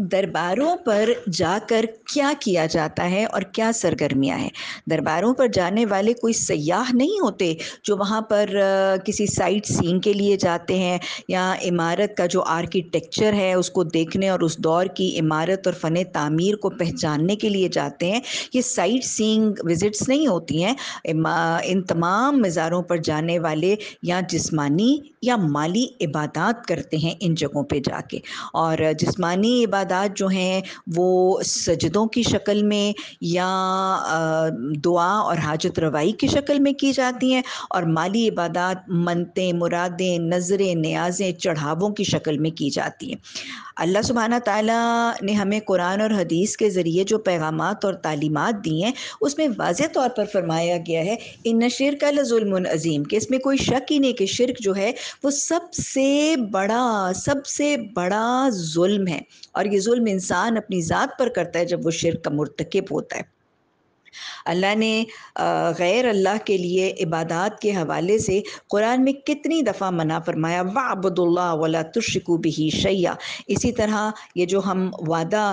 दरबारों पर जाकर क्या किया जाता है और क्या सरगर्मियां हैं दरबारों पर जाने वाले कोई सयाह नहीं होते जो वहाँ पर किसी साइट सीन के लिए जाते हैं या इमारत का जो आर्किटेक्चर है उसको देखने और उस दौर की इमारत और फ़न तामीर को पहचानने के लिए जाते हैं ये साइट सीइंग विज़िट्स नहीं होती हैं इन तमाम मज़ारों पर जाने वाले या जिसमानी या माली इबादत करते हैं इन जगहों पे जाके और जिस्मानी इबादत जो हैं वो सजदों की शक्ल में या दुआ और हाजत रवाई की शक्ल में की जाती हैं और माली इबादत मनतें मुरादें नज़रें न्याजें चढ़ावों की शक्ल में की जाती हैं अल्लाह सुबहाना ताला ने हमें कुरान और हदीस के ज़रिए जो पैगाम और तालीमत दी हैं उसमें वाज तौर पर फरमाया गया है इन शिर का अजीम कि इसमें कोई शक ही नहीं कि शिरक जो है वो सबसे बड़ा सबसे बड़ा जुल्म है और ये जुल्म इंसान अपनी ज़ात पर करता है जब वो शिर का मरतकब होता है अल्लाह ने गैर अल्लाह के लिए इबादत के हवाले से कुरान में कितनी दफ़ा मना फरमाया वाबदुल्ला वाला तुशिकु भी शैया इसी तरह ये जो हम वादा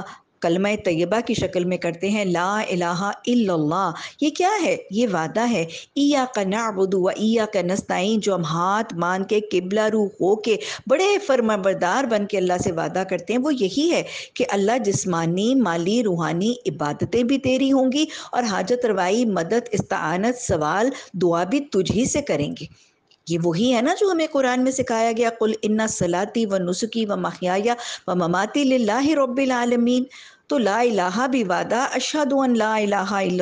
कलम तयबा की शक्ल में करते हैं ला अला ये क्या है ये वादा है ईया का नाबुदू व ईया का नस्ताइन जो हम हाथ मान के किबला रू हो के बड़े फरमाबरदार बन के अल्लाह से वादा करते हैं वो यही है कि अल्लाह जिसमानी माली रूहानी इबादतें भी तेरी होंगी और हाजत रवाई मदद इस्तानत सवाल दुआ भी तुझी से करेंगे ये वही है ना जो हमें कुरान में सिखाया गया कुल इन्ना सलाती व नुसुकी व माहिया व ममाती लाबिलमीन तो ला इलाहा भी वादा अशहद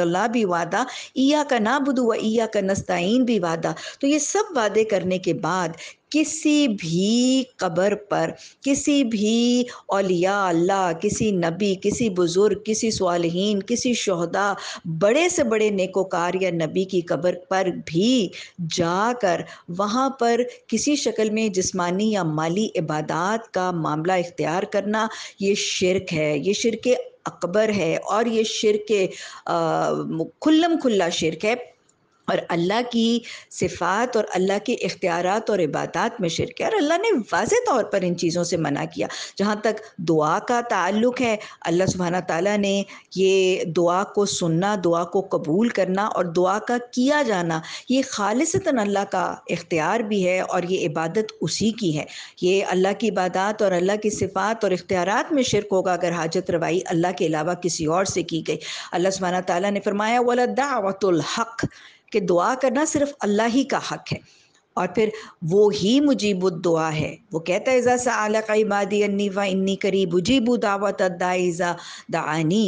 ला भी वादा ईया का नाबुदु व ईया का नस्ताइन भी वादा तो ये सब वादे करने के बाद किसी भी कब्र पर किसी भी अलिया अल्लाह किसी नबी किसी बुज़ुर्ग किसी सालहीन किसी शहदा बड़े से बड़े नेकोकार या नबी की कब्र पर भी जाकर वहाँ पर किसी शक्ल में जिस्मानी या माली इबादत का मामला इख्तियार करना ये शिरक है ये शिरक अकबर है और ये शिरक खुल्लम खुल्ला शिरक है और अल्लाह की सिफ़ात और अल्लाह के इख्तियारत और इबादत में शिर किया और अल्लाह ने वाज तौर पर इन चीज़ों से मना किया जहाँ तक दुआ का ताल्लुक़ है अल्लाह सुबहाना ताली ने ये दुआ को सुनना दुआ को कबूल करना और दुआ का किया जाना ये खालसता अल्लाह का इख्तियार भी है और ये इबादत उसी की है ये अल्लाह की इबादत और अल्लाह की सिफ़ात और इख्तियारत में शिरक होगा अगर हाजत रवाई अल्लाह के अलावा किसी और से की गई अल्लाह सुबहाना ताली ने फरमाया वाला दावतुल्हक़ कि दुआ करना सिर्फ अल्लाह ही का हक है और फिर वो ही मुजीब दुआ है वो कहता है इज़ा सा आला का इबादी अन्नी व इन्नी करीब उजीबू दावत दाइज़ा दानी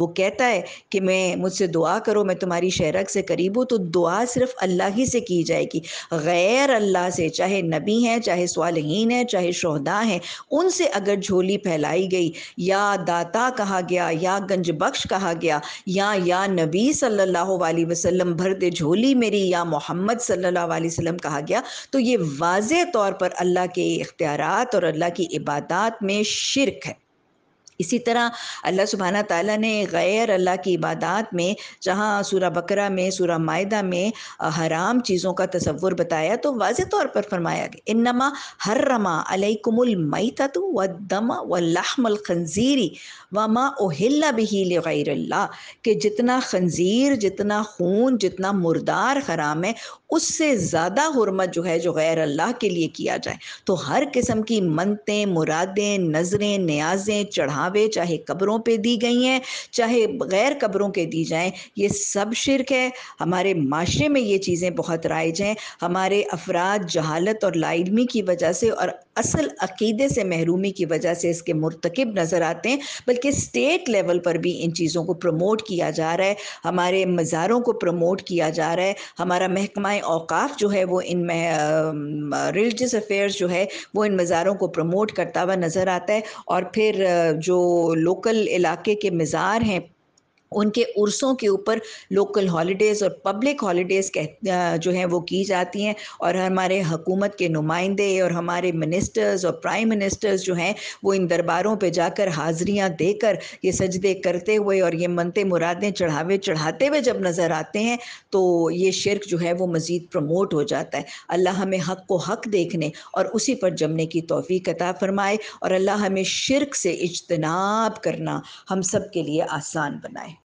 वो कहता है कि मैं मुझसे दुआ करो मैं तुम्हारी शहरक से करीब हूँ तो दुआ सिर्फ अल्लाह ही से की जाएगी गैर अल्लाह से चाहे नबी हैं चाहे सालहीन हैं चाहे शहदा हैं उनसे अगर झोली फैलाई गई या दाता कहा गया या गंजबख्श कहा गया या या नबी सल्लल्लाहु अलैहि वसल्लम भर दे झोली मेरी या मोहम्मद सल्लल्लाहु अलैहि वसल्लम कहा गया तो ये वाज तौर पर अल्लाह के इख्तियार और अल्लाह की इबादत में शिरक है इसी तरह अल्लाह सुबहाना ताला ने गैर अल्लाह की इबादत में जहाँ सूरा बकरा में सूरा मायदा में हराम चीज़ों का तस्वुर बताया तो वाज तौर पर फरमाया गया इन नमा हर रमा अलकुमलमईता व दमा व खनजीरी व माँ ओहिल्ला बहील गैरल्ला के जितना खंजीर जितना खून जितना मुर्दार हराम है उससे ज़्यादा हरमत जो है जो गैर अल्लाह के लिए किया जाए तो हर किस्म की मनतें मुरादें नज़रें न्याजें चढ़ा दावे चाहे कब्रों पे दी गई हैं चाहे गैर कब्रों के दी जाएं ये सब शिरक है हमारे माशरे में ये चीज़ें बहुत राइज हैं हमारे अफराद जहालत और लाइलमी की वजह से और असल अकीदे से महरूमी की वजह से इसके मरतकब नज़र आते हैं बल्कि स्टेट लेवल पर भी इन चीज़ों को प्रमोट किया जा रहा है हमारे मज़ारों को प्रमोट किया जा रहा है हमारा महकमा अवकाफ़ जो है वो इन रिलीजस अफेयर्स जो है वो इन मज़ारों को प्रमोट करता हुआ नज़र आता है और फिर जो लोकल इलाके के मज़ार हैं उनके उर्सों के ऊपर लोकल हॉलीडेज़ और पब्लिक हॉलीडेज़ कह जो हैं वो की जाती हैं और हमारे हकूमत के नुमाइंदे और हमारे मिनिस्टर्स और प्राइम मिनिस्टर्स जो हैं वो इन दरबारों पे जाकर हाज़िरियाँ देकर ये सजदे करते हुए और ये मनते मुरादें चढ़ावे चढ़ाते हुए जब नज़र आते हैं तो ये शिरक जो है वो मज़ीद प्रमोट हो जाता है अल्लाह हमें हक को हक देखने और उसी पर जमने की तोफ़ी कता फ़रमाए और अल्लाह हमें शिरक से इजतनाब करना हम सब के लिए आसान बनाए